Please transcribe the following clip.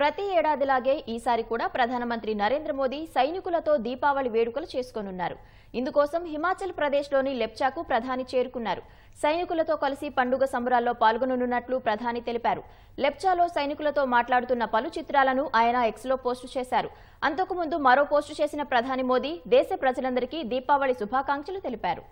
ప్రతి ఏడాదిలాగే ఈసారి కూడా ప్రధానమంత్రి నరేంద్ర మోదీ సైనికులతో దీపావళి వేడుకలు చేసుకోనున్నారు ఇందుకోసం హిమాచల్ ప్రదేశ్లోని లెప్చాకు ప్రధాని చేరుకున్నారు సైనికులతో కలిసి పండుగ సంబరాల్లో పాల్గొననున్నట్లు ప్రధాని తెలిపారు లెప్చాలో సైనికులతో మాట్లాడుతున్న పలు చిత్రాలను ఆయన ఎక్స్లో పోస్టు చేశారు అంతకుముందు మరో పోస్టు చేసిన ప్రధాని మోదీ దేశ ప్రజలందరికీ దీపావళి శుభాకాంక్షలు తెలిపారు